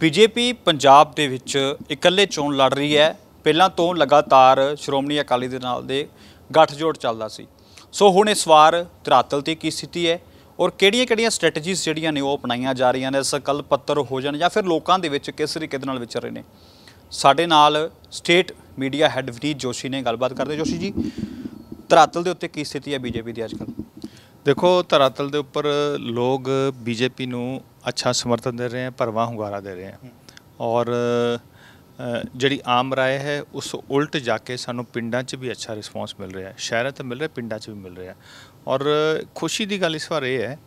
BJP Punjab ਦੇ ਵਿੱਚ ਇਕੱਲੇ ਚੋਣ ਲੜ ਰਹੀ ਹੈ ਪਹਿਲਾਂ ਤੋਂ ਲਗਾਤਾਰ ਸ਼੍ਰੋਮਣੀ ਅਕਾਲੀ ਦੇ ਨਾਲ ਦੇ ਗੱਠਜੋੜ ਚੱਲਦਾ ਸੀ ਸੋ ਹੁਣ ਇਸ ਵਾਰ ਧਰਾਤਲ ਤੇ ਕੀ ਸਥਿਤੀ ਹੈ ਔਰ ਕਿਹੜੀਆਂ-ਕਿਹੜੀਆਂ ਸਟ੍ਰੈਟਜੀਜ਼ ਜਿਹੜੀਆਂ ਨੇ ਉਹ ਅਪਣਾਈਆਂ ਜਾ ਰਹੀਆਂ ਨੇ ਸਕਲ ਪੱਤਰ ਹੋ ਜਾਣ ਜਾਂ ਫਿਰ ਲੋਕਾਂ ਦੇ ਵਿੱਚ ਕਿਸ ਤਰੀਕੇ ਦੇ ਨਾਲ ਵਿਚਰ ਰਹੇ ਨੇ ਸਾਡੇ ਨਾਲ state media head Vineet Joshi ਨੇ ਗੱਲਬਾਤ ਕਰਦੇ ਜੋਸ਼ੀ ਜੀ ਧਰਾਤਲ ਦੇ ਉੱਤੇ ਕੀ ਸਥਿਤੀ ਹੈ ਬੀਜੇਪੀ ਦੀ ਕੱਲ ਦੇਖੋ ਧਰਾਤਲ ਦੇ ਉੱਪਰ ਲੋਕ ਬੀਜੇਪੀ ਨੂੰ ਅੱਛਾ ਸਮਰਥਨ ਦੇ ਰਹੇ हैं परवा ਹੁੰਗਾਰਾ ਦੇ ਰਹੇ हैं ਔਰ ਜਿਹੜੀ ਆਮ رائے ਹੈ ਉਸ ਉਲਟ ਜਾ ਕੇ ਸਾਨੂੰ ਪਿੰਡਾਂ 'ਚ ਵੀ ਅੱਛਾ ਰਿਸਪੌਂਸ ਮਿਲ ਰਿਹਾ ਹੈ ਸ਼ਹਿਰਾਂ 'ਤੇ ਮਿਲ ਰਿਹਾ ਪਿੰਡਾਂ 'ਚ ਵੀ ਮਿਲ ਰਿਹਾ ਔਰ ਖੁਸ਼ੀ ਦੀ ਗੱਲ ਇਸ ਵਾਰ ਇਹ ਹੈ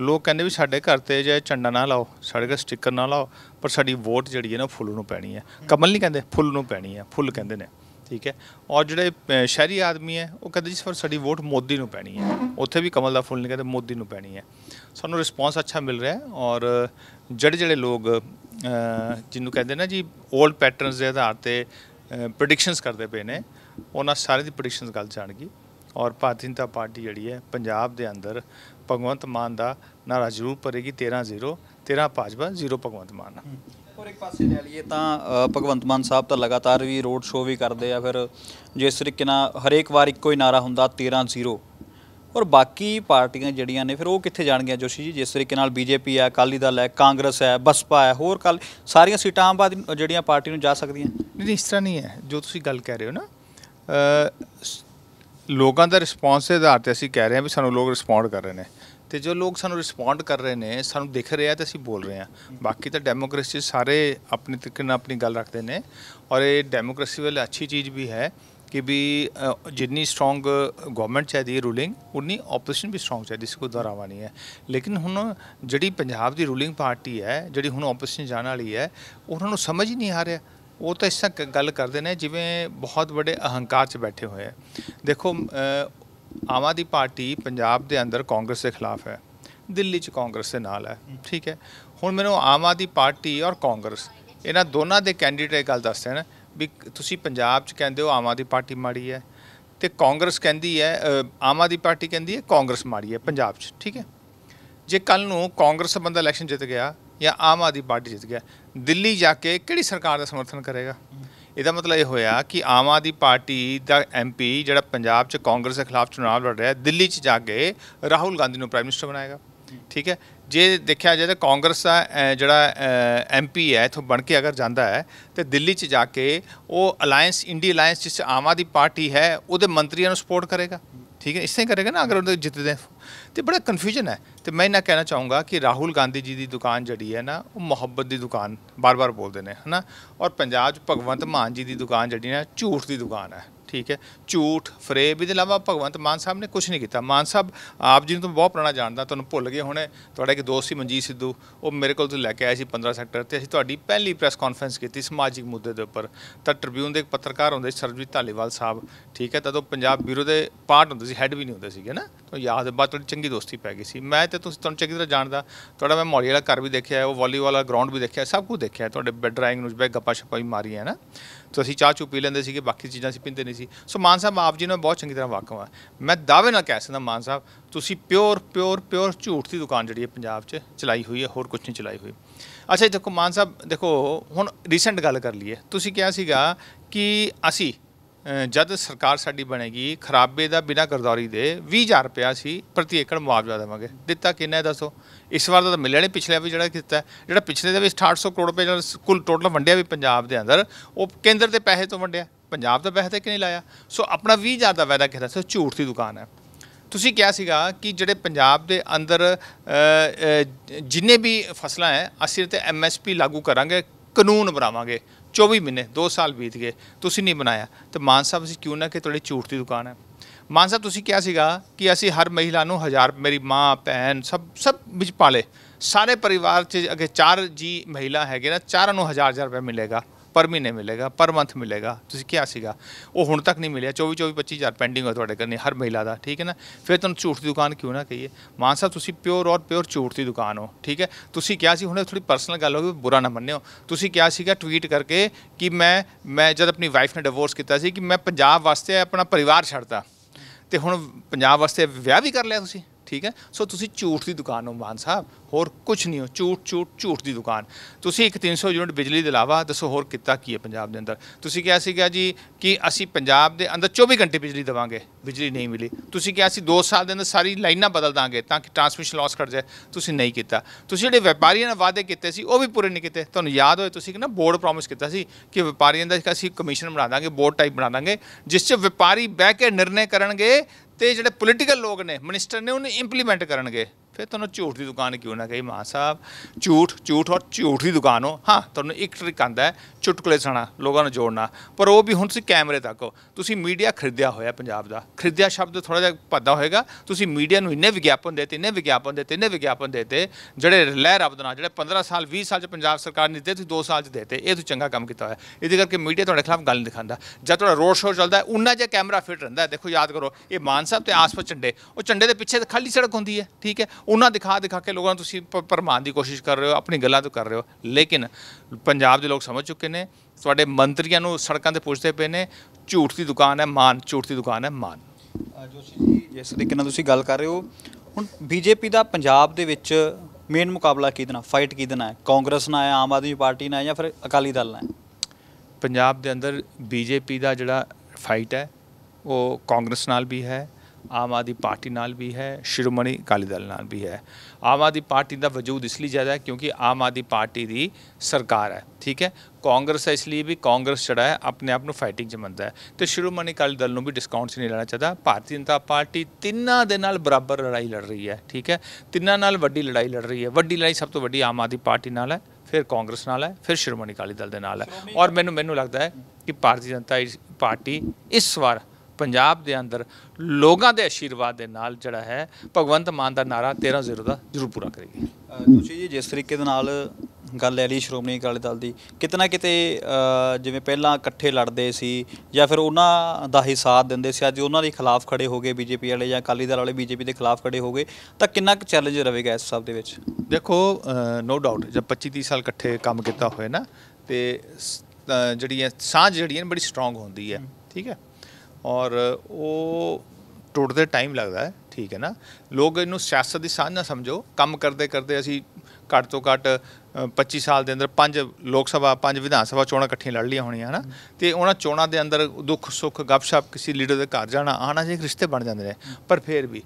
ਲੋਕ ਕਹਿੰਦੇ ਵੀ ਸਾਡੇ ਘਰ ਤੇ ਜੇ ਝੰਡਾ ਨਾ ਲਾਓ ਸਾਡੇ ਘਰ ਸਟicker ਨਾ ਲਾਓ ਪਰ ਸਾਡੀ ਵੋਟ ਜਿਹੜੀ ਹੈ ਨਾ ਫੁੱਲ ਨੂੰ ਪੈਣੀ ਹੈ ਕਮਲ ਨਹੀਂ ਕਹਿੰਦੇ ਫੁੱਲ ਨੂੰ ਪੈਣੀ ਹੈ ਫੁੱਲ ਕਹਿੰਦੇ ਨੇ ਠੀਕ ਹੈ ਔਰ ਜਿਹੜੇ ਸ਼ਹਿਰੀ ਆਦਮੀ ਹੈ ਉਹ ਕਹਿੰਦੇ ਜੀ ਸਰ ਸਾਡੀ ਵੋਟ ਮੋਦੀ ਨੂੰ ਪੈਣੀ ਹੈ ਉੱਥੇ ਵੀ ਕਮਲ ਦਾ ਫੁੱਲ ਨਹੀਂ ਕਹਿੰਦੇ ਮੋਦੀ ਨੂੰ ਪੈਣੀ ਹੈ ਸਾਨੂੰ ਰਿਸਪੌਂਸ ਅੱਛਾ ਮਿਲ ਰਿਹਾ ਹੈ ਔਰ ਜਿਹੜੇ ਜਿਹੜੇ ਲੋਕ ਜਿਹਨੂੰ ਕਹਿੰਦੇ ਨਾ ਜੀ 올ਡ ਪੈਟਰਨਸ ਦੇ ਆਧਾਰ ਤੇ ਪ੍ਰੈਡਿਕਸ਼ਨਸ ਕਰਦੇ ਪਏ ਨੇ ਉਹਨਾਂ ਸਾਰੇ ਦੀ ਪ੍ਰੈਡਿਕਸ਼ਨਸ ਗੱਲ ਜਾਣਗੀ ਔਰ ਭਾਰਤੀ ਜਨਤਾ ਪਾਰਟੀ ਜਿਹੜੀ ਹੈ ਪੰਜਾਬ ਦੇ ਅੰਦਰ ਭਗਵੰਤ ਮਾਨ ਦਾ ਨਾਰਾ ਜ਼ਰੂਰ ਪਰੇਗੀ 13-0 13 ਭਾਜਪਾ 0 ਭਗਵੰਤ ਮਾਨ ਔਰ ਇੱਕ ਪਾਸੇ ਲੈ ਲਈਏ ਤਾਂ ਭਗਵੰਤ ਮਾਨ ਸਾਹਿਬ ਤਾਂ ਲਗਾਤਾਰ ਵੀ ਰੋਡ ਸ਼ੋਅ ਵੀ ਕਰਦੇ ਆ ਫਿਰ ਜਿਸ ਤਰੀਕੇ ਨਾਲ ਹਰੇਕ ਵਾਰ ਇੱਕੋ ਹੀ ਨਾਰਾ ਹੁੰਦਾ 13 0 ਔਰ ਬਾਕੀ ਪਾਰਟੀਆਂ ਜਿਹੜੀਆਂ ਨੇ ਫਿਰ ਉਹ ਕਿੱਥੇ ਜਾਣਗੀਆਂ ਜੋਸ਼ੀ ਜੀ ਜਿਸ ਤਰੀਕੇ ਨਾਲ ਬੀਜੇਪੀ ਆ ਅਕਾਲੀ ਦਲ ਹੈ ਕਾਂਗਰਸ ਹੈ ਬਸਪਾ ਹੈ ਹੋਰ ਕੱਲ ਸਾਰੀਆਂ ਸੀਟਾਂ ਆਮ ਆਦਮੀ ਜਿਹੜੀਆਂ ਪਾਰਟੀ ਨੂੰ ਜਾ ਸਕਦੀਆਂ ਨਹੀਂ ਇਸ ਤਰ੍ਹਾਂ ਨਹੀਂ ਹੈ ਜੋ ਤੁਸੀਂ ਗੱਲ ਕਹਿ ਰਹੇ ਹੋ ਨਾ ਲੋਕਾਂ ਦਾ ਰਿਸਪੌਂਸ ਦੇ ਆਧਾਰ ਤੇ ਅਸੀਂ ਕਹਿ ਰਹੇ ਹਾਂ ਵੀ ਸਾਨੂੰ ਲੋਕ ਰਿਸਪੌਂਡ ਕਰ ਰਹੇ ਨੇ ਤੇ ਜੋ ਲੋਕ ਸਾਨੂੰ ਰਿਸਪੌਂਡ ਕਰ ਰਹੇ ਨੇ ਸਾਨੂੰ ਦਿਖ ਰਿਹਾ ਤੇ ਅਸੀਂ ਬੋਲ ਰਹੇ ਹਾਂ ਬਾਕੀ ਤਾਂ ਡੈਮੋਕ੍ਰੇਸੀ ਸਾਰੇ ਆਪਣੀ ਤਰੀਕੇ ਨਾਲ ਆਪਣੀ ਗੱਲ ਰੱਖਦੇ ਨੇ ਔਰ ਇਹ ਡੈਮੋਕ੍ਰੇਸੀ ਵਾਲੀ ਅੱਛੀ ਚੀਜ਼ ਵੀ ਹੈ ਕਿ ਵੀ ਜਿੰਨੀ ਸਟਰੋਂਗ ਗਵਰਨਮੈਂਟ ਚਾਹੀਦੀ ਰੂਲਿੰਗ ਉਨੀ ਆਪੋਜੀਸ਼ਨ ਵੀ ਸਟਰੋਂਗ ਚਾਹੀਦੀ ਇਸ ਕੋ ਦੁਹਰਾਵਾ ਨਹੀਂ ਹੈ ਲੇਕਿਨ ਹੁਣ ਜਿਹੜੀ ਪੰਜਾਬ ਦੀ ਰੂਲਿੰਗ ਪਾਰਟੀ ਹੈ ਜਿਹੜੀ ਹੁਣ ਆਪੋਜੀਸ਼ਨ ਜਾਣ ਵਾਲੀ ਹੈ ਉਹਨਾਂ ਨੂੰ ਸਮਝ ਹੀ ਨਹੀਂ ਆ ਰਿਹਾ ਉਹ ਤਾਂ ਇਸ ਤਰ੍ਹਾਂ ਗੱਲ ਕਰਦੇ ਨੇ ਜਿਵੇਂ ਬਹੁਤ ਵੱਡੇ ਅਹੰਕਾਰ 'ਚ ਬੈਠੇ ਹੋਏ ਆ ਦੇਖੋ ਆਮ ਆਦੀ ਪਾਰਟੀ ਪੰਜਾਬ ਦੇ ਅੰਦਰ ਕਾਂਗਰਸ ਦੇ ਖਿਲਾਫ ਹੈ ਦਿੱਲੀ 'ਚ ਕਾਂਗਰਸ ਦੇ ਨਾਲ ਹੈ ਠੀਕ ਹੈ ਹੁਣ ਮੈਨੂੰ ਆਮ ਆਦੀ ਪਾਰਟੀ ਔਰ ਕਾਂਗਰਸ ਇਹਨਾਂ ਦੋਨਾਂ ਦੇ ਕੈਂਡੀਡੇਟ ਗੱਲ ਦੱਸ ਦੇਣ ਵੀ ਤੁਸੀਂ ਪੰਜਾਬ 'ਚ ਕਹਿੰਦੇ ਹੋ ਆਮ ਆਦੀ ਪਾਰਟੀ ਮਾੜੀ ਹੈ ਤੇ ਕਾਂਗਰਸ ਕਹਿੰਦੀ ਹੈ ਆਮ ਆਦੀ ਪਾਰਟੀ ਕਹਿੰਦੀ ਹੈ ਕਾਂਗਰਸ ਮਾੜੀ ਹੈ ਪੰਜਾਬ 'ਚ ਠੀਕ ਹੈ ਜੇ ਕੱਲ ਨੂੰ ਕਾਂਗਰਸ ਬੰਦਾ ਇਲੈਕਸ਼ਨ ਜਿੱਤ ਗਿਆ ਜਾਂ ਆਮ ਆਦੀ ਪਾਰਟੀ ਜਿੱਤ ਗਿਆ ਦਿੱਲੀ ਜਾ ਕੇ ਕਿਹੜੀ ਸਰਕਾਰ ਦਾ ਸਮਰਥਨ ਕਰੇਗਾ ਇਹਦਾ ਮਤਲਬ ਇਹ ਹੋਇਆ ਕਿ ਆਮ ਆਦੀ ਪਾਰਟੀ ਦਾ ਐਮਪੀ ਜਿਹੜਾ ਪੰਜਾਬ 'ਚ ਕਾਂਗਰਸ ਦੇ ਖਿਲਾਫ ਚੋਣਾਂ ਲੜ ਰਿਹਾ ਦਿੱਲੀ 'ਚ ਜਾ ਕੇ ਰਾਹੁਲ ਗਾਂਧੀ ਨੂੰ ਪ੍ਰਾਈਮ ਮਿਨਿਸਟਰ ਬਣਾਏਗਾ ਠੀਕ ਹੈ ਜੇ ਦੇਖਿਆ ਜਾਏ ਤਾਂ ਕਾਂਗਰਸ ਦਾ ਜਿਹੜਾ ਐਮਪੀ ਹੈ ਇਥੋਂ ਬਣ ਕੇ ਅਗਰ ਜਾਂਦਾ ਹੈ ਤੇ ਦਿੱਲੀ 'ਚ ਜਾ ਕੇ ਉਹ ਅਲਾਈਅੰਸ ਇੰਡੀ ਅਲਾਈਅੰਸ ਜਿਸ ਆਮ ਆਦੀ ਪਾਰਟੀ ਹੈ ਉਹਦੇ ਮੰਤਰੀਆਂ ਨੂੰ ਸਪੋਰਟ ਕਰੇਗਾ ਠੀਕ ਹੈ ਇਸੇ ਕਰੇਗਾ ਨਾ ਅਗਰ ਉਹ ਜਿੱਤਦੇ ਤੇ ਬੜਾ ਕਨਫਿਊਜ਼ਨ ਹੈ ਤੇ ਮੈਂ ਇਹਨਾਂ ਕਹਿਣਾ ਚਾਹੂੰਗਾ ਕਿ ਰਾਹੁਲ ਗਾਂਧੀ ਜੀ ਦੀ ਦੁਕਾਨ ਜਿਹੜੀ ਹੈ ਨਾ ਉਹ ਮੁਹੱਬਤ ਦੀ ਦੁਕਾਨ ਬਾਰ-ਬਾਰ ਬੋਲਦੇ ਨੇ ਹਨਾ ਔਰ ਪੰਜਾਬ 'ਚ ਭਗਵੰਤ ਮਾਨ ਜੀ ਦੀ ਦੁਕਾਨ ਜਿਹੜੀ ਨਾ ਝੂਠ ਦੀ ਦੁਕਾਨ ਹੈ ਠੀਕ ਹੈ ਝੂਠ ਫਰੇਬ ਇਹਦੇ ਇਲਾਵਾ ਭਗਵੰਤ ਮਾਨ ਸਾਹਿਬ ਨੇ ਕੁਝ ਨਹੀਂ ਕੀਤਾ ਮਾਨ ਸਾਹਿਬ ਆਪ ਜੀ ਨੂੰ ਤਾਂ ਬਹੁਤ ਪੁਰਾਣਾ ਜਾਣਦਾ ਤੁਹਾਨੂੰ ਭੁੱਲ ਗਏ ਹੋਣੇ ਤੁਹਾਡਾ ਇੱਕ ਦੋਸਤ ਸੀ ਮਨਜੀਤ ਸਿੱਧੂ ਉਹ ਮੇਰੇ ਕੋਲ ਤੋਂ ਲੈ ਕੇ ਆਇਆ ਸੀ 15 ਸੈਕਟਰ ਤੇ ਅਸੀਂ ਤੁਹਾਡੀ ਪਹਿਲੀ ਪ੍ਰੈਸ ਕਾਨਫਰੰਸ ਕੀਤੀ ਸਮਾਜਿਕ ਮੁੱਦੇ ਦੇ ਉੱਪਰ ਤਾਂ ਟ੍ਰਿਬਿਊਨ ਦੇ ਇੱਕ ਪੱਤਰਕਾਰ ਹੁੰਦੇ ਸੀ ਸਰਜੀਤ ਢਾਲੇਵਾਲ ਸਾਹਿਬ ਠੀਕ ਹੈ ਤਦੋਂ ਪੰਜਾਬ ਬਿਊਰੋ ਦੇ ਪਾਰਟ ਹੁੰਦੇ ਸੀ ਹੈੱਡ ਵੀ ਨਹੀਂ ਹੁੰਦੇ ਸੀਗੇ ਨਾ ਤਾਂ ਯਾਦ ਬਾਤ ਤੁਹਾਡੀ ਚੰਗੀ ਦੋਸਤੀ ਪੈ ਗਈ ਸੀ ਮੈਂ ਤੇ ਤੁਸੀਂ ਤੁਹਾਨੂੰ ਚੰਗੀ ਤਰ੍ਹਾਂ ਜਾਣਦਾ ਤੁਹਾਡਾ ਮੈਂ ਮੌਲੀ ਵਾਲਾ ਘਰ ਵੀ ਦੇਖਿਆ ਉਹ ਵਾਲੀਬਾਲ ਵਾਲਾ ਗਰਾਊਂਡ ਵੀ ਦੇਖਿਆ ਸਭ ਕੁਝ ਦੇਖਿਆ ਤੁਹਾਡੇ ਬੈਡ ਡਰਾਇੰਗ ਨੂੰ ਬੈ ਗੱਪਾ ਛਪਾਈ ਮਾਰੀ ਹੈ ਨਾ ਤਾਂ ਅਸੀਂ ਚਾਹ ਚੂ ਪੀ ਲੈਂਦੇ ਸੀਗੇ ਬਾਕੀ ਚੀਜ਼ਾਂ ਅਸੀਂ ਪਿੰਦੇ ਨਹੀਂ ਸੀ ਸੋ ਮਾਨ ਸਾਹਿਬ ਆਪ ਜੀ ਨਾਲ ਬਹੁਤ ਚੰਗੀ ਤਰ੍ਹਾਂ ਵਾਕਫ ਆ ਮੈਂ ਦਾਅਵੇ ਨਾਲ ਕਹਿ ਸਕਦਾ ਮਾਨ ਸਾਹਿਬ ਤੁਸੀਂ ਪਿਓਰ ਪਿਓਰ ਪਿਓਰ ਝੂਠ ਦੀ ਦੁਕਾਨ ਜਿਹੜੀ ਹੈ ਪੰਜਾਬ 'ਚ ਚਲਾਈ ਹੋਈ ਹੈ ਹੋਰ ਕੁਝ ਨਹੀਂ ਚਲਾਈ ਹੋਈ ਅੱਛਾ ਦੇਖੋ ਮਾਨ ਸਾਹਿਬ ਦੇਖੋ ਹੁਣ ਰੀਸੈਂਟ ਗੱਲ ਕਰ ਲਈਏ ਤੁਸੀਂ ਕਿਹਾ ਸੀਗਾ ਕਿ ਅਸੀਂ ਜਦ ਸਰਕਾਰ ਸਾਡੀ ਬਣੇਗੀ ਖਰਾਬੇ ਦਾ ਬਿਨਾ ਗਰਦੌਰੀ ਦੇ 20000 ਰੁਪਿਆ ਸੀ ਪ੍ਰਤੀ ਏਕੜ ਮੁਆਵਜ਼ਾ ਦੇਵਾਂਗੇ ਦਿੱਤਾ ਕਿੰਨਾ ਦੱਸੋ ਇਸ ਵਾਰ ਦਾ ਤਾਂ ਮਿਲਿਆ ਨਹੀਂ ਪਿਛਲੇ ਵੀ ਜਿਹੜਾ ਕੀਤਾ ਜਿਹੜਾ ਪਿਛਲੇ ਦੇ ਵੀ 6800 ਕਰੋੜ ਰੁਪਏ ਜਿਹੜਾ ਕੁੱਲ ਟੋਟਲ ਵੰਡਿਆ ਵੀ ਪੰਜਾਬ ਦੇ ਅੰਦਰ ਉਹ ਕੇਂਦਰ ਦੇ ਪੈਸੇ ਤੋਂ ਵੰਡਿਆ ਪੰਜਾਬ ਦਾ ਪੈਸੇ ਤੇ ਕਿ ਨਹੀਂ ਲਾਇਆ ਸੋ ਆਪਣਾ 20000 ਦਾ ਵਾਅਦਾ ਕੀਤਾ ਸੋ ਝੂਠ ਦੀ ਦੁਕਾਨ ਹੈ ਤੁਸੀਂ ਕਿਹਾ ਸੀਗਾ ਕਿ ਜਿਹੜੇ ਪੰਜਾਬ ਦੇ ਅੰਦਰ ਜਿੰਨੇ ਵੀ ਫਸਲਾਂ ਹੈ ਅਸੀਂ ਤੇ ਐਮਐਸਪੀ ਲਾਗੂ ਕਰਾਂਗੇ ਕਾਨੂੰਨ ਬਣਾਵਾਂਗੇ 24 ਮਹੀਨੇ 2 ਸਾਲ ਬੀਤ ਗਏ ਤੁਸੀਂ ਨਹੀਂ ਬਣਾਇਆ ਤੇ ਮਾਨ ਸਾਹਿਬ ਅਸੀਂ ਕਿਉਂ ਨਾ ਕਿ ਤੁਹਾਡੀ ਝੂਠ ਦੀ ਦੁਕਾਨ ਹੈ ਮਾਨ ਸਾਹਿਬ ਤੁਸੀਂ ਕਿਹਾ ਸੀਗਾ ਕਿ ਅਸੀਂ ਹਰ ਮਹਿਲਾ ਨੂੰ 1000 ਮੇਰੀ ਮਾਂ ਭੈਣ ਸਭ ਸਭ ਵਿੱਚ ਪਾਲੇ ਸਾਰੇ ਪਰਿਵਾਰ 'ਚ ਅਗੇ ਚਾਰ ਜੀ ਮਹਿਲਾ ਹੈਗੇ ਨਾ ਚਾਰਾਂ ਨੂੰ 1000 ਰੁਪਏ ਮਿਲੇਗਾ ਪਰ ਮਹੀਨੇ ਮਿਲੇਗਾ ਪਰ ਮੰਥ ਮਿਲੇਗਾ ਤੁਸੀਂ ਕਿਹਾ ਸੀਗਾ ਉਹ ਹੁਣ ਤੱਕ ਨਹੀਂ ਮਿਲਿਆ 24 24 25000 ਪੈਂਡਿੰਗ ਹੈ ਤੁਹਾਡੇ ਕਰਨੇ ਹਰ ਮਹੀਲਾ ਦਾ ਠੀਕ ਹੈ ਨਾ ਫਿਰ ਤੁਹਾਨੂੰ ਝੂਠ ਦੀ ਦੁਕਾਨ ਕਿਉਂ ਨਾ ਕਹੀਏ ਮਾਨ ਸਾਹਿਬ ਤੁਸੀਂ ਪਿਓਰ ਔਰ ਪਿਓਰ ਝੂਠ ਦੀ ਦੁਕਾਨ ਹੋ ਠੀਕ ਹੈ ਤੁਸੀਂ ਕਿਹਾ ਸੀ ਹੁਣ ਥੋੜੀ ਪਰਸਨਲ ਗੱਲ ਹੋ ਗਈ ਬੁਰਾ ਨਾ ਮੰਨਿਓ ਤੁਸੀਂ ਕਿਹਾ ਸੀਗਾ ਟਵੀਟ ਕਰਕੇ ਕਿ ਮੈਂ ਮੈਂ ਜਦ ਆਪਣੀ ਵਾਈਫ ਨੇ ਡਿਵੋਰਸ ਕੀਤਾ ਸੀ ਕਿ ਮੈਂ ਪੰਜਾਬ ਵਾਸਤੇ ਆਪਣਾ ਪਰਿਵਾਰ ਛੱਡਦਾ ਤੇ ਹੁਣ ਪੰਜਾਬ ਵਾਸਤੇ ਵਿਆਹ ਵੀ ਕਰ ਲਿਆ ਤੁਸੀਂ ਠੀਕ ਹੈ ਸੋ ਤੁਸੀਂ ਝੂਠ ਦੀ ਦੁਕਾਨ ਹੋ ਮਾਨ ਸਾਹਿਬ ਹੋਰ ਕੁਝ ਨਹੀਂ ਹੋ ਝੂਠ ਝੂਠ ਝੂਠ ਦੀ ਦੁਕਾਨ ਤੁਸੀਂ ਇੱਕ 300 ਯੂਨਿਟ ਬਿਜਲੀ ਦੇ ਇਲਾਵਾ ਦੱਸੋ ਹੋਰ ਕਿੱਤਾ ਕੀ ਹੈ ਪੰਜਾਬ ਦੇ ਅੰਦਰ ਤੁਸੀਂ ਕਿਹਾ ਸੀਗਾ ਜੀ ਕਿ ਅਸੀਂ ਪੰਜਾਬ ਦੇ ਅੰਦਰ 24 ਘੰਟੇ ਬਿਜਲੀ ਦਵਾਂਗੇ ਬਿਜਲੀ ਨਹੀਂ ਮਿਲੀ ਤੁਸੀਂ ਕਿਹਾ ਸੀ 2 ਸਾਲ ਦੇ ਅੰਦਰ ਸਾਰੀ ਲਾਈਨਾਂ ਬਦਲ ਦਾਂਗੇ ਤਾਂ ਕਿ ਟ੍ਰਾਂਸਮਿਸ਼ਨ ਲਾਸ ਘਟ ਜਾਏ ਤੁਸੀਂ ਨਹੀਂ ਕੀਤਾ ਤੁਸੀਂ ਜਿਹੜੇ ਵਪਾਰੀਆਂ ਨਾਲ ਵਾਅਦੇ ਕੀਤੇ ਸੀ ਉਹ ਵੀ ਪੂਰੇ ਨਹੀਂ ਕੀਤੇ ਤੁਹਾਨੂੰ ਯਾਦ ਹੋਏ ਤੁਸੀਂ ਕਿ ਨਾ ਬੋਰਡ ਪ੍ਰੋਮਿਸ ਕੀਤਾ ਸੀ ਕਿ ਵਪਾਰੀਆਂ ਦਾ ਅਸੀਂ ਕਮਿਸ਼ਨ ਬਣਾ ਦਾਂਗੇ ਬੋਰਡ ਟਾਈਪ ਬਣਾ ਦਾਂਗੇ ਜਿਸ 'ਚ ਵਪਾਰੀ ਬਹਿ ਕੇ ਨਿਰਣੇ ਕਰਨਗੇ ਤੇ ਜਿਹੜੇ ਪੋਲੀਟੀਕਲ ਲੋਕ ਨੇ ਮਿਨਿਸਟਰ ਨੇ ਉਹਨੂੰ ਇੰਪਲੀਮੈਂਟ ਕਰਨਗੇ ਫਿਰ ਤੁਹਾਨੂੰ ਝੂਠ ਦੀ ਦੁਕਾਨ ਕਿਉਂ ਨਾ ਕਹੀ ਮਾਨ ਸਾਹਿਬ ਝੂਠ ਝੂਠ ਔਰ ਝੂਠ ਦੀ ਦੁਕਾਨ ਹੋ ਹਾਂ ਤੁਹਾਨੂੰ ਇੱਕ ਟ੍ਰਿਕ ਆਂਦਾ ਹੈ ਚੁਟਕਲੇ ਸੁਣਾ ਲੋਕਾਂ ਨੂੰ ਜੋੜਨਾ ਪਰ ਉਹ ਵੀ ਹੁਣ ਤੁਸੀਂ ਕੈਮਰੇ ਤੱਕ ਤੁਸੀਂ ਮੀਡੀਆ ਖਰੀਦਿਆ ਹੋਇਆ ਪੰਜਾਬ ਦਾ ਖਰੀਦਿਆ ਸ਼ਬਦ ਥੋੜਾ ਜਿਹਾ ਭੱਦਾ ਹੋਏਗਾ ਤੁਸੀਂ ਮੀਡੀਆ ਨੂੰ ਇੰਨੇ ਵਿਗਿਆਪਨ ਤੇ ਇੰਨੇ ਵਿਗਿਆਪਨ ਤੇ ਇੰਨੇ ਵਿਗਿਆਪਨ ਤੇ ਜਿਹੜੇ ਲਹਿਰ ਨਾਲ ਜਿਹੜੇ 15 ਸਾਲ 20 ਸਾਲ ਚ ਪੰਜਾਬ ਸਰਕਾਰ ਨੇ ਦਿੱਤੇ ਤੁਸੀਂ 2 ਸਾਲ ਚ ਦੇਤੇ ਇਹ ਤੋਂ ਚੰਗਾ ਕੰਮ ਕੀਤਾ ਹੋਇਆ ਇਹਦੇ ਕਰਕੇ ਮੀਡੀਆ ਤੁਹਾਡੇ ਖਿਲਾਫ ਗੱਲ ਨਹੀਂ ਦਿਖਾਉਂਦਾ ਜਦ ਤੁਹਾਡਾ ਰੋਡ ਸ਼ੋਅ ਚੱਲਦਾ ਉਹਨਾਂ ਜੇ ਕੈਮਰਾ ਫਿੱਟ ਰਹਿੰਦਾ ਦੇਖੋ ਯਾਦ ਕਰੋ ਇਹ ਮਾਨ ਸਾਹਿਬ ਤੇ ਆਸਪਾਸ ਝੰਡੇ ਉਹ ਝੰਡੇ ਦੇ ਪਿੱਛੇ ਖਾਲੀ ਸੜਕ ਹੁੰਦੀ ਹੈ ਠੀਕ ਹੈ ਉਹਨਾਂ ਦਿਖਾ ਦਿਖਾ ਕੇ ਲੋਕਾਂ ਨੂੰ ਤੁਸੀਂ ਪਰਮਾਨ ਦੀ ਕੋਸ਼ਿਸ਼ ਕਰ ਰਹੇ ਹੋ ਆਪਣੀ ਗੱਲਾਂ ਤੋਂ ਕਰ ਰਹੇ ਹੋ ਲੇਕਿਨ ਪੰਜਾਬ ਦੇ ਲੋਕ ਸਮਝ ਚੁੱਕੇ ਨੇ ਨੇ ਤੁਹਾਡੇ ਮੰਤਰੀਆਂ ਨੂੰ ਸੜਕਾਂ ਤੇ ਪੁੱਛਦੇ ਪਏ ਨੇ ਝੂਠ ਦੀ ਦੁਕਾਨ ਹੈ ਮਾਨ ਝੂਠ ਦੀ ਦੁਕਾਨ ਹੈ ਮਾਨ ਜੋਸ਼ੀ ਜੀ ਜਿਸ ਤਰੀਕੇ ਨਾਲ ਤੁਸੀਂ ਗੱਲ ਕਰ ਰਹੇ ਹੋ ਹੁਣ ਬੀਜੇਪੀ ਦਾ ਪੰਜਾਬ ਦੇ ਵਿੱਚ ਮੇਨ ਮੁਕਾਬਲਾ ਕੀ ਦਿਨਾ ਫਾਈਟ ਕੀ ਦਿਨਾ ਹੈ ਕਾਂਗਰਸ ਨਾਲ ਹੈ ਆਮ ਆਦਮੀ ਪਾਰਟੀ ਨਾਲ ਹੈ ਜਾਂ ਫਿਰ ਅਕਾਲੀ ਦਲ ਨਾਲ ਹੈ ਪੰਜਾਬ ਦੇ ਅੰਦਰ ਬੀਜੇਪੀ ਦਾ ਜਿਹੜਾ ਫਾਈਟ ਹੈ ਉਹ ਕਾਂਗਰਸ ਨਾਲ ਵੀ ਹੈ ਆਮ ਆਦੀ ਪਾਰਟੀ ਨਾਲ ਵੀ ਹੈ ਸ਼੍ਰੋਮਣੀ ਅਕਾਲੀ ਦਲ ਨਾਲ ਵੀ ਹੈ ਆਮ ਆਦੀ ਪਾਰਟੀ ਦਾ ਵਜੂਦ ਇਸ ਲਈ ਜ਼ਿਆਦਾ ਹੈ ਕਿਉਂਕਿ ਆਮ ਆਦੀ ਪਾਰਟੀ ਦੀ ਸਰਕਾਰ ਹੈ ਠੀਕ ਹੈ ਕਾਂਗਰਸ ਹੈ ਇਸ ਲਈ ਵੀ ਕਾਂਗਰਸ ਜਿਹੜਾ ਹੈ ਆਪਣੇ ਆਪ ਨੂੰ ਫਾਈਟਿੰਗ 'ਚ ਮੰਨਦਾ ਹੈ ਤੇ ਸ਼੍ਰੋਮਣੀ ਅਕਾਲੀ ਦਲ ਨੂੰ ਵੀ ਡਿਸਕਾਊਂਟਸ ਨਹੀਂ ਲੈਣਾ ਚਾਹਦਾ ਭਾਰਤੀ ਜਨਤਾ ਪਾਰਟੀ ਤਿੰਨਾਂ ਦੇ ਨਾਲ ਬਰਾਬਰ ਲੜਾਈ ਲੜ ਰਹੀ ਹੈ ਠੀਕ ਹੈ ਤਿੰਨਾਂ ਨਾਲ ਵੱਡੀ ਲੜਾਈ ਲੜ ਰਹੀ ਹੈ ਵੱਡੀ ਲੜਾਈ ਸਭ ਤੋਂ ਵੱਡੀ ਆਮ ਆਦੀ ਪਾਰਟੀ ਨਾਲ ਹੈ ਫਿਰ ਕਾਂਗਰਸ ਨਾਲ ਹੈ ਫਿਰ ਸ਼੍ਰੋਮਣੀ ਅਕਾਲੀ ਦਲ ਦੇ ਨਾਲ ਹੈ ਔਰ ਮੈਨੂੰ ਮੈਨੂੰ ਲੱਗਦਾ ਹੈ ਕਿ ਭਾਰਤੀ ਜਨਤਾ ਪਾਰਟੀ ਇਸ ਵਾਰ ਪੰਜਾਬ ਦੇ ਅੰਦਰ ਲੋਕਾਂ ਦੇ ਆਸ਼ੀਰਵਾਦ ਦੇ ਨਾਲ ਜਿਹੜਾ ਹੈ ਭਗਵੰਤ ਮਾਨ ਦਾ ਨਾਰਾ 13 ਜ਼ੀਰੋ ਦਾ ਜ਼ਰੂਰ ਪੂਰਾ ਕਰੇਗੀ ਤੁਸੀਂ ਜੀ ਜਿਸ ਤਰੀਕੇ ਦੇ ਨਾਲ ਗੱਲ ਹੈ ਲਈ ਸ਼੍ਰੋਮਣੀ ਅਕਾਲੀ ਦਲ ਦੀ ਕਿਤਨਾ ਕਿਤੇ ਜਿਵੇਂ ਪਹਿਲਾਂ ਇਕੱਠੇ ਲੜਦੇ ਸੀ ਜਾਂ ਫਿਰ ਉਹਨਾਂ ਦਾ ਹੀ ਸਾਥ ਦਿੰਦੇ ਸੀ ਅੱਜ ਉਹਨਾਂ ਦੇ ਖਿਲਾਫ ਖੜੇ ਹੋ ਗਏ ਬੀਜੇਪੀ ਵਾਲੇ ਜਾਂ ਅਕਾਲੀ ਦਲ ਵਾਲੇ ਬੀਜੇਪੀ ਦੇ ਖਿਲਾਫ ਖੜੇ ਹੋ ਗਏ ਤਾਂ ਕਿੰਨਾ ਕੁ ਚੈਲੰਜ ਰਹੇਗਾ ਇਸ ਸਭ ਦੇ ਵਿੱਚ ਦੇਖੋ ਨੋ ਡਾਊਟ ਜਦ 25 30 ਸਾਲ ਇਕੱਠੇ ਕੰਮ ਕੀਤਾ ਹੋਏ ਨਾ ਤੇ ਜਿਹੜੀਆਂ ਸਾਂਝ ਜਿਹੜੀਆਂ ਬੜੀ ਸਟਰੋਂਗ ਹੁੰਦੀ ਹੈ ਠੀਕ ਹੈ ਔਰ ਉਹ ਟੁੱਟਦੇ ਟਾਈਮ ਲੱਗਦਾ ਹੈ ਠੀਕ ਹੈ ਨਾ ਲੋਕ ਇਹਨੂੰ ਸਿਆਸਤ ਦੀ ਸਾਂਝ ਨਾ ਸਮਝੋ ਕੰਮ ਕਰਦੇ ਕਰਦੇ ਅਸੀਂ ਘੱਟ ਤੋਂ ਘੱਟ 25 ਸਾਲ ਦੇ ਅੰਦਰ ਪੰਜ ਲੋਕ ਸਭਾ ਪੰਜ ਵਿਧਾਨ ਸਭਾ ਚੋਣਾਂ ਇਕੱਠੀਆਂ ਲੜ ਲਈਆਂ ਹੋਣੀਆਂ ਹਨਾ ਤੇ ਉਹਨਾਂ ਚੋਣਾਂ ਦੇ ਅੰਦਰ ਦੁੱਖ ਸੁੱਖ ਗੱਪਸ਼ਪ ਕਿਸੇ ਲੀਡਰ ਦੇ ਘਰ ਜਾਣਾ ਆਣਾ ਜੇ ਰਿਸ਼ਤੇ ਬਣ ਜਾਂਦੇ ਨੇ ਪਰ ਫਿਰ ਵੀ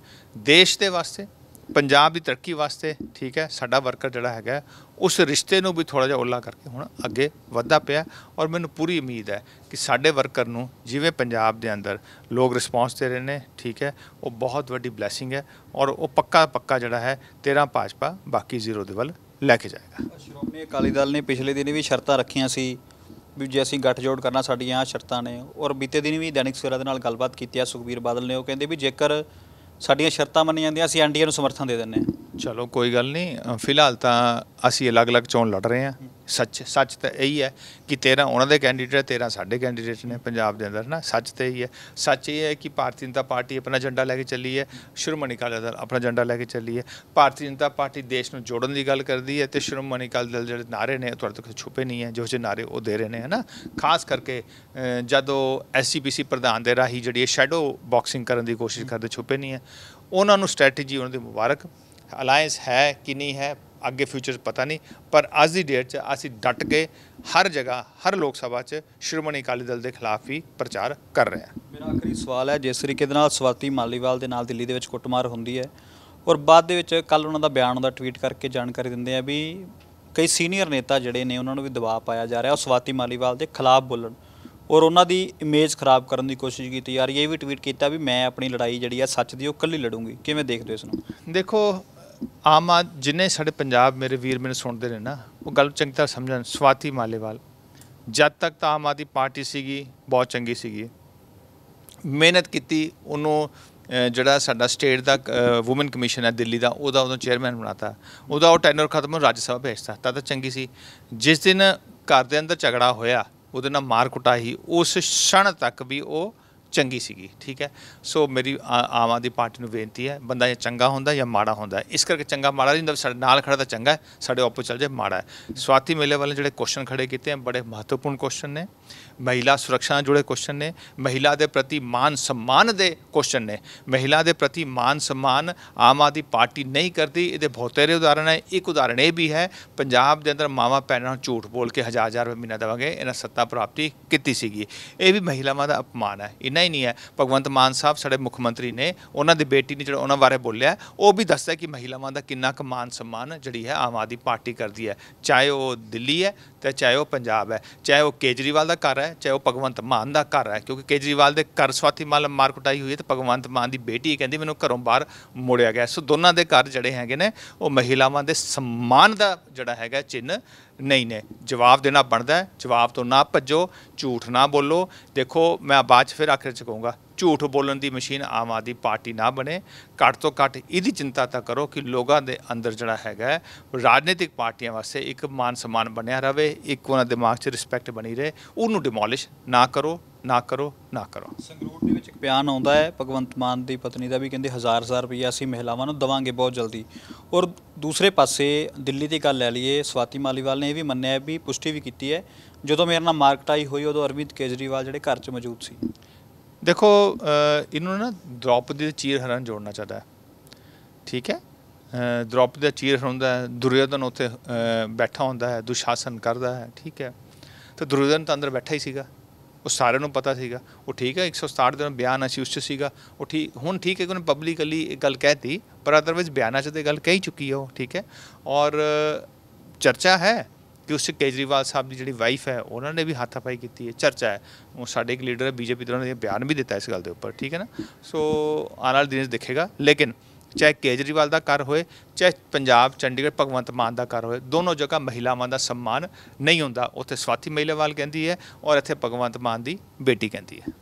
ਦੇਸ਼ ਦੇ ਵਾਸਤੇ ਪੰਜਾਬ ਦੀ ਤਰੱਕੀ ਵਾਸਤੇ ਠੀਕ ਹੈ ਸਾਡਾ ਵਰਕਰ ਜਿਹੜਾ ਹੈਗਾ ਉਸ ਰਿਸ਼ਤੇ ਨੂੰ ਵੀ ਥੋੜਾ ਜਿਹਾ ਉੱਲਾ ਕਰਕੇ ਹੁਣ ਅੱਗੇ ਵਧਦਾ ਪਿਆ ਔਰ ਮੈਨੂੰ ਪੂਰੀ ਉਮੀਦ ਹੈ ਕਿ ਸਾਡੇ ਵਰਕਰ ਨੂੰ ਜਿਵੇਂ ਪੰਜਾਬ ਦੇ ਅੰਦਰ ਲੋਕ ਰਿਸਪੌਂਸ ਦੇ ਰਹੇ ਨੇ ਠੀਕ ਹੈ ਉਹ ਬਹੁਤ ਵੱਡੀ ਬਲੇਸਿੰਗ ਹੈ ਔਰ ਉਹ ਪੱਕਾ ਪੱਕਾ ਜਿਹੜਾ ਹੈ 13 ਭਾਜਪਾ ਬਾਕੀ ਜ਼ੀਰੋ ਦੇ ਵੱਲ ਲੈ ਕੇ ਜਾਏਗਾ ਸ਼੍ਰੋਮਣੀ ਅਕਾਲੀ ਦਲ ਨੇ ਪਿਛਲੇ ਦਿਨ ਵੀ ਸ਼ਰਤਾਂ ਰੱਖੀਆਂ ਸੀ ਵੀ ਜੇ ਅਸੀਂ ਗੱਠਜੋੜ ਕਰਨਾ ਸਾਡੀਆਂ ਸ਼ਰਤਾਂ ਨੇ ਔਰ ਬੀਤੇ ਦਿਨ ਵੀ ਦੈਨਿਕ ਸਵੇਰਾ ਦੇ ਨਾਲ ਗੱਲਬਾਤ ਕੀਤੀ ਆ ਸੁਖਬੀਰ ਬਾਦਲ ਨੇ ਉਹ ਕਹਿੰਦੇ ਵੀ ਜੇਕਰ ਸਾਡੀਆਂ ਸ਼ਰਤਾਂ ਮੰਨੀਆਂ ਜਾਂਦੀਆਂ ਅਸੀਂ ਐਨਡੀਏ ਨੂੰ ਸਮਰਥਨ ਦੇ ਦਿੰਨੇ ਆ ਚਲੋ ਕੋਈ ਗੱਲ ਨਹੀਂ ਫਿਲਹਾਲ ਤਾਂ ਅਸੀਂ ਅਲੱਗ-ਅਲੱਗ ਚੋਣ ਲੜ ਰਹੇ ਹਾਂ ਸੱਚ ਸੱਚ ਤਾਂ ਇਹੀ ਹੈ ਕਿ 13 ਉਹਨਾਂ ਦੇ ਕੈਂਡੀਡੇਟ 13 ਸਾਡੇ ਕੈਂਡੀਡੇਟ ਨੇ ਪੰਜਾਬ ਦੇ ਅੰਦਰ ਨਾ ਸੱਚ ਤੇ ਹੀ ਹੈ ਸੱਚ ਇਹ ਹੈ ਕਿ ਭਾਰਤੀ ਜਨਤਾ ਪਾਰਟੀ ਆਪਣਾ ਝੰਡਾ ਲੈ ਕੇ ਚੱਲੀ ਹੈ ਸ਼੍ਰੋਮਣੀ ਅਕਾਲੀ ਦਲ ਆਪਣਾ ਝੰਡਾ ਲੈ ਕੇ ਚੱਲੀ ਹੈ ਭਾਰਤੀ ਜਨਤਾ ਪਾਰਟੀ ਦੇਸ਼ ਨੂੰ ਜੋੜਨ ਦੀ ਗੱਲ ਕਰਦੀ ਹੈ ਤੇ ਸ਼੍ਰੋਮਣੀ ਅਕਾਲੀ ਦਲ ਜਿਹੜੇ ਨਾਰੇ ਨੇ ਤੁਹਾਡੇ ਤੱਕ ਛੁਪੇ ਨਹੀਂ ਹੈ ਜੋ ਜਿਹੇ ਨਾਰੇ ਉਹ ਦੇ ਰਹੇ ਨੇ ਹਨਾ ਖਾਸ ਕਰਕੇ ਜਦੋਂ ਐਸਸੀਪੀਸੀ ਪ੍ਰਧਾਨ ਦੇ ਰਾਹੀ ਜਿਹੜੀ ਸ਼ੈਡੋ ਬਾਕਸਿੰਗ ਕਰਨ ਦੀ ਕੋਸ਼ਿਸ਼ ਕਰਦੇ ਛੁਪੇ ਨਹੀਂ ਹੈ ਉਹਨਾਂ ਨੂੰ ਸਟ੍ਰੈਟਜੀ ਉਹਨਾਂ ਦੀ ਮੁਬਾਰਕ ਅਲਾਈਅੰਸ ਹੈ ਕਿ ਨਹੀਂ ਹੈ ਅੱਗੇ ਫਿਊਚਰ ਪਤਾ ਨਹੀਂ ਪਰ ਅੱਜ ਦੀ ਡੇਟ 'ਚ ਅਸੀਂ ਡਟ ਕੇ ਹਰ ਜਗ੍ਹਾ ਹਰ ਲੋਕ ਸਭਾ 'ਚ ਸ਼੍ਰੋਮਣੀ ਅਕਾਲੀ ਦਲ ਦੇ ਖਿਲਾਫ ਵੀ ਪ੍ਰਚਾਰ ਕਰ ਰਹੇ ਹਾਂ ਮੇਰਾ ਆਖਰੀ ਸਵਾਲ ਹੈ ਜਿਸ ਤਰੀਕੇ ਦੇ ਨਾਲ ਸਵਾਤੀ ਮਾਲੀਵਾਲ ਦੇ ਨਾਲ ਦਿੱਲੀ ਦੇ ਵਿੱਚ ਕੁੱਟਮਾਰ ਹੁੰਦੀ ਹੈ ਔਰ ਬਾਅਦ ਦੇ ਵਿੱਚ ਕੱਲ ਉਹਨਾਂ ਦਾ ਬਿਆਨ ਉਹਦਾ ਟਵੀਟ ਕਰਕੇ ਜਾਣਕਾਰੀ ਦਿੰਦੇ ਆ ਵੀ ਕਈ ਸੀਨੀਅਰ ਨੇਤਾ ਜਿਹੜੇ ਨੇ ਉਹਨਾਂ ਨੂੰ ਵੀ ਦਬਾਅ ਪਾਇਆ ਜਾ ਰਿਹਾ ਉਹ ਸਵਾਤੀ ਮਾਲੀਵਾਲ ਦੇ ਖਿਲਾਫ ਬੋਲਣ ਔਰ ਉਹਨਾਂ ਦੀ ਇਮੇਜ ਖਰਾਬ ਕਰਨ ਦੀ ਕੋਸ਼ਿਸ਼ ਕੀਤੀ ਯਾਰ ਇਹ ਵੀ ਟਵੀਟ ਕੀਤਾ ਵੀ ਮੈਂ ਆਪਣੀ ਲੜਾਈ ਜਿਹੜੀ ਆ ਸੱਚ ਦੀ ਉਹ ਇਕੱਲੀ ਲੜੂੰਗੀ ਕਿਵੇਂ ਦੇਖਦੇ ਹੋ ਇਸ ਨੂੰ ਦੇਖੋ ਆਮ ਆ ਜਿੰਨੇ ਸਾਡੇ ਪੰਜਾਬ ਮੇਰੇ ਵੀਰ ਮੈਨੂੰ ਸੁਣਦੇ ਨੇ ਨਾ ਉਹ ਗੱਲ ਚੰਗੀ ਤਰ੍ਹਾਂ ਸਮਝਣ ਸਵਾਤੀ ਮਾਲੇਵਾਲ ਜਦ ਤੱਕ ਤਾਂ ਆਮ ਆਦੀ ਪਾਰਟੀ ਸੀਗੀ ਬਹੁਤ ਚੰਗੀ ਸੀਗੀ ਮਿਹਨਤ ਕੀਤੀ ਉਹਨੂੰ ਜਿਹੜਾ ਸਾਡਾ ਸਟੇਟ ਦਾ ਔਮਨ ਕਮਿਸ਼ਨ ਹੈ ਦਿੱਲੀ ਦਾ ਉਹਦਾ ਉਹਨੂੰ ਚੇਅਰਮੈਨ ਬਣਾਤਾ ਉਹਦਾ ਉਹ ਟੈਨਰ ਖਤਮ ਹੋ ਰਾਜ ਸਭਾ ਭੇਜਤਾ ਤਾਂ ਤਾਂ ਚੰਗੀ ਸੀ ਜਿਸ ਦਿਨ ਘਰ ਦੇ ਅੰਦਰ ਝਗੜਾ ਹੋਇਆ ਉਹਦੇ ਨਾਲ ਮਾਰ ਕੁਟਾਈ ਉਸ ਛਣ ਤੱਕ ਵੀ ਉਹ ਚੰਗੀ ਸੀਗੀ ਠੀਕ ਹੈ ਸੋ ਮੇਰੀ ਆਵਾ ਦੀ ਪਾਰਟੀ ਨੂੰ ਬੇਨਤੀ ਹੈ ਬੰਦਾ ਜਾਂ ਚੰਗਾ ਹੁੰਦਾ ਜਾਂ ਮਾੜਾ ਹੁੰਦਾ ਇਸ ਕਰਕੇ ਚੰਗਾ ਮਾੜਾ ਨਹੀਂ ਹੁੰਦਾ ਸਾਡੇ ਨਾਲ ਖੜਾ ਤਾਂ ਚੰਗਾ ਸਾਡੇ ਆਪੋ ਚੱਲ ਜੇ ਮਾੜਾ ਹੈ ਸਵਾਤੀ ਮੇਲੇ ਵਾਲੇ ਜਿਹੜੇ ਕੁਐਸਚਨ ਖੜੇ ਕੀਤੇ ਹਨ ਬੜੇ ਮਹੱਤਵਪੂਰਨ ਕੁਐਸਚਨ ਨੇ ਮਹਿਲਾ ਸੁਰੱਖਿਆ ਨਾਲ ਜੁੜੇ ਕੁਐਸਚਨ ਨੇ ਮਹਿਲਾ ਦੇ ਪ੍ਰਤੀ ਮਾਨ ਸਨਮਾਨ ਦੇ ਕੁਐਸਚਨ ਨੇ ਮਹਿਲਾ ਦੇ ਪ੍ਰਤੀ ਮਾਨ ਸਨਮਾਨ ਆਮ ਆਦੀ ਪਾਰਟੀ ਨਹੀਂ ਕਰਦੀ ਇਹਦੇ ਬਹੁਤੇਰੇ ਉਦਾਹਰਣ ਹੈ ਇੱਕ ਉਦਾਹਰਣ ਇਹ ਵੀ ਹੈ ਪੰਜਾਬ ਦੇ ਅੰਦਰ ਮਾਵਾ ਪੈਣਾ ਨੂੰ ਝੂਠ ਬੋਲ ਕੇ ਹਜ਼ਾਰ ਹਜ਼ਾਰ ਰੁਪਏ ਮਹੀਨਾ ਦੇਵਾਂਗੇ ਇਹਨਾਂ ਸੱਤਾ ਪ੍ਰਾਪਤੀ ਕੀਤੀ ਸੀਗੀ ਇਹ ਵੀ ਮਹਿਲਾਵਾਂ ਦਾ ਅਪਮਾਨ ਹੈ ਇਹਨਾਂ ਹੀ ਨਹੀਂ ਹੈ ਭਗਵੰਤ ਮਾਨ ਸਾਹਿਬ ਸਾਡੇ ਮੁੱਖ ਮੰਤਰੀ ਨੇ ਉਹਨਾਂ ਦੀ ਬੇਟੀ ਨੇ ਜਿਹੜਾ ਉਹਨਾਂ ਬਾਰੇ ਬੋਲਿਆ ਉਹ ਵੀ ਦੱਸਦਾ ਕਿ ਮਹਿਲਾਵਾਂ ਦਾ ਕਿੰਨਾ ਕੁ ਮਾਨ ਸਨਮਾਨ ਜਿਹੜੀ ਹੈ ਆਮ ਆਦੀ ਪਾਰਟੀ ਕਰਦੀ ਹੈ ਚਾਹੇ ਉਹ ਦਿੱਲੀ ਹੈ ਤੇ ਚਾਹੇ ਉਹ ਪੰਜਾਬ ਹੈ ਚਾਹੇ ਉਹ ਕੇਜਰੀਵਾਲ ਦਾ ਘਰ ਹੈ ਚਾਹੇ ਉਹ ਭਗਵੰਤ ਮਾਨ ਦਾ ਘਰ ਹੈ ਕਿਉਂਕਿ ਕੇਜਰੀਵਾਲ ਦੇ ਘਰ ਸਵਾਤੀ ਮਾਲ ਮਾਰਕਟਾਈ ਹੋਈ ਹੈ ਤੇ ਭਗਵੰਤ ਮਾਨ ਦੀ ਬੇਟੀ ਕਹਿੰਦੀ ਮੈਨੂੰ ਘਰੋਂ ਬਾਹਰ ਮੋੜਿਆ ਗਿਆ ਸੋ ਦੋਨਾਂ ਦੇ ਘਰ ਜਿਹੜੇ ਹੈਗੇ ਨੇ ਉਹ ਮਹਿਲਾਵਾਂ ਦੇ ਸਨਮਾਨ ਦਾ ਜਿਹੜਾ ਹੈਗਾ ਚਿੰਨ ਨਹੀਂ ਨੇ ਜਵਾਬ ਦੇਣਾ ਬਣਦਾ ਹੈ ਜਵਾਬ ਤੋਂ ਨਾ ਭੱਜੋ ਝੂਠ ਨਾ ਬੋਲੋ ਦੇਖੋ ਮੈਂ ਬਾਅਦ ਚ ਫਿਰ ਆਖਰ ਚ ਕਹੂੰਗਾ ਝੂਠ ਬੋਲਣ ਦੀ ਮਸ਼ੀਨ ਆਮ ਆਦੀ ਪਾਰਟੀ ਨਾ ਬਣੇ ਘੱਟ ਤੋਂ ਘੱਟ ਇਹਦੀ ਚਿੰਤਾ ਤਾਂ ਕਰੋ ਕਿ ਲੋਕਾਂ ਦੇ ਅੰਦਰ ਜਿਹੜਾ ਹੈਗਾ ਰਾਜਨੀਤਿਕ ਪਾਰਟੀਆਂ ਵਾਸਤੇ ਇੱਕ ਮਾਨ ਸਨਮਾਨ ਬਣਿਆ ਰਵੇ ਇੱਕ ਉਹਨਾਂ ਦਿਮਾਗ 'ਚ ਰਿਸਪੈਕਟ ਬਣੀ ਰਹੇ ਉਹਨੂੰ ਡਿਮੋਲਿਸ਼ ਨਾ ਕਰੋ ਨਾ ਕਰੋ ਨਾ ਕਰੋ ਸੰਗਰੂਰ ਦੇ ਵਿੱਚ ਇੱਕ ਬਿਆਨ ਆਉਂਦਾ ਹੈ ਭਗਵੰਤ ਮਾਨ ਦੀ ਪਤਨੀ ਦਾ ਵੀ ਕਹਿੰਦੇ ਹਜ਼ਾਰ ਹਜ਼ਾਰ ਰੁਪਏ ਅਸੀਂ ਮਹਿਲਾਵਾਂ ਨੂੰ ਦਵਾਂਗੇ ਬਹੁਤ ਜਲਦੀ ਔਰ ਦੂਸਰੇ ਪਾਸੇ ਦਿੱਲੀ ਦੀ ਗੱਲ ਲੈ ਲਈਏ ਸਵਾਤੀ ਮਾਲੀਵਾਲ ਨੇ ਇਹ ਵੀ ਮੰਨਿਆ ਵੀ ਪੁਸ਼ਟੀ ਵੀ ਕੀਤੀ ਹੈ ਜਦੋਂ ਮੇਰੇ ਨਾਲ ਮਾਰਕਟਾਈ ਹੋਈ ਉਦੋਂ ਅਰਵਿੰਦ ਕੇਜਰੀਵਾਲ ਜਿਹੜੇ ਘਰ 'ਚ ਮੌਜੂਦ ਸੀ ਦੇਖੋ ਇਹਨੂੰ ਨਾ ਦ੍ਰੋਪਦੀ ਦੇ ਚੀਰ ਹਰਨ ਜੋੜਨਾ ਚਾਹਦਾ ਹੈ ਠੀਕ ਹੈ ਦ੍ਰੋਪਦੀ ਦਾ ਚੀਰ ਹੁੰਦਾ ਹੈ ਦੁਰਯੋਧਨ ਉੱਥੇ ਬੈਠਾ ਹੁੰਦਾ ਹੈ ਦੁਸ਼ਾਸਨ ਕਰਦਾ ਹੈ ਠੀਕ ਹੈ ਤਾਂ ਦੁਰਯੋਧਨ ਤਾਂ ਅੰਦਰ ਬੈਠਾ ਹੀ ਸੀਗਾ ਉਹ ਸਾਰਿਆਂ ਨੂੰ ਪਤਾ ਸੀਗਾ ਉਹ ਠੀਕ ਹੈ 167 ਦਿਨ ਬਿਆਨ ਅਸੀਂ ਉਸ 'ਚ ਸੀਗਾ ਉਹ ਠੀਕ ਹੁਣ ਠੀਕ ਹੈ ਕਿ ਉਹਨੇ ਪਬਲਿਕਲੀ ਇਹ ਗੱਲ ਕਹਿਤੀ ਪਰ ਅਦਰਵਾਇਜ਼ ਬਿਆਨਾਂ 'ਚ ਤੇ ਗੱਲ ਕਹੀ ਚੁੱਕੀ ਹੈ ਉਹ ਠੀਕ ਹੈ ਔਰ ਚਰਚਾ ਹੈ ਕਿ ਉਸ ਕੇਜਰੀਵਾਲ ਸਾਹਿਬ ਦੀ ਜਿਹੜੀ ਵਾਈਫ ਹੈ ਉਹਨਾਂ ਨੇ ਵੀ ਹੱਥਾਪਾਈ ਕੀਤੀ ਹੈ ਚਰਚਾ ਹੈ ਉਹ ਸਾਡੇ ਇੱਕ ਲੀਡਰ ਹੈ ਬੀਜੇਪੀ ਦੇ ਉਹਨਾਂ ਨੇ ਬਿਆਨ ਵੀ ਦਿੱਤਾ ਇਸ ਗੱਲ ਦੇ ਉੱਪਰ ਠੀਕ ਹੈ ਨਾ ਸੋ ਆਉਣ ਵਾਲੇ ਦਿਨ ਦੇਖੇਗਾ ਲੇਕਿਨ ਚਾਹੇ ਕੇਜਰੀਵਾਲ ਦਾ ਕਰ ਹੋਏ ਚਾਹੇ ਪੰਜਾਬ ਚੰਡੀਗੜ੍ਹ ਭਗਵੰਤ ਮਾਨ ਦਾ ਕਰ ਹੋਏ ਦੋਨੋਂ ਜਗ੍ਹਾ ਮਹਿਲਾਵਾਂ ਦਾ ਸਨਮਾਨ ਨਹੀਂ ਹੁੰਦਾ ਉੱਥੇ ਸਵਾਤੀ ਮਹਿਲਾਵਾਲ ਕਹਿੰਦੀ ਹੈ ਔਰ ਇੱਥੇ ਭਗਵੰਤ ਮਾਨ ਦੀ ਬੇਟੀ ਕਹਿੰਦੀ ਹੈ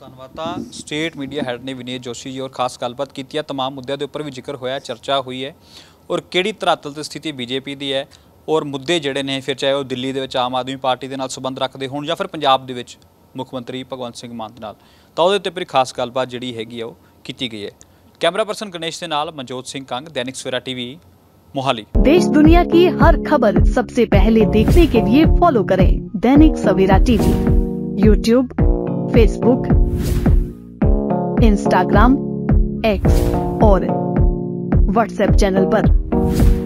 ਧੰਨਵਾਦ ਤਾਂ ਸਟੇਟ ਮੀਡੀਆ ਹੈਡ ਨੇ ਵਿਨੇ ਜੋਸ਼ੀ ਜੀ ਔਰ ਖਾਸ ਗੱਲਬਾਤ ਕੀਤੀ ਹੈ तमाम ਮੁੱਦਿਆਂ ਦੇ ਉੱਪਰ ਵੀ ਜ਼ਿਕਰ ਹੋਇਆ ਚਰਚਾ ਹੋਈ ਹੈ ਔਰ ਕਿਹੜੀ ਧਰਾਤਲ ਤੇ ਸਥਿਤੀ ਬੀਜੇਪੀ ਦੀ ਹੈ ਔਰ ਮੁੱਦੇ ਜਿਹੜੇ ਨੇ ਫਿਰ ਚਾਹੇ ਉਹ ਦਿੱਲੀ ਦੇ ਵਿੱਚ ਆਮ ਆਦਮੀ ਪਾਰਟੀ ਦੇ ਨਾਲ ਸੰਬੰਧ ਰੱਖਦੇ ਹੋਣ ਜਾਂ ਫਿਰ ਪੰਜਾਬ ਦੇ ਵਿੱਚ ਮੁੱਖ ਮੰਤਰੀ ਭਗਵੰਤ ਸਿੰਘ ਮਾਨ ਦੇ ਨਾਲ ਤਾਂ ਉਹਦੇ ਉੱਤੇ ਪਰੀ ਖਾਸ ਗੱਲਬਾਤ ਜਿਹੜੀ ਹੈਗੀ ਆ ਉਹ ਕੀਤੀ ਗਈ ਹੈ ਕੈਮਰਾ ਪਰਸਨ ਗਣੇਸ਼ ਦੇ ਨਾਲ ਮਨਜੋਤ ਸਿੰਘ ਕੰਗ ਦੈਨਿਕ ਸਵੇਰਾ ਟੀਵੀ ਮੋਹਾਲੀ ਦੇਸ਼ ਦੁਨੀਆ ਦੀ ਹਰ ਖਬਰ ਸਭ ਤੋਂ ਪਹਿਲੇ ਦੇਖਨੇ ਕੇ ਲਿਏ ਫੋਲੋ ਕਰੇ Dainik Savera TV YouTube Facebook Instagram X ਔਰ WhatsApp ਚੈਨਲ ਪਰ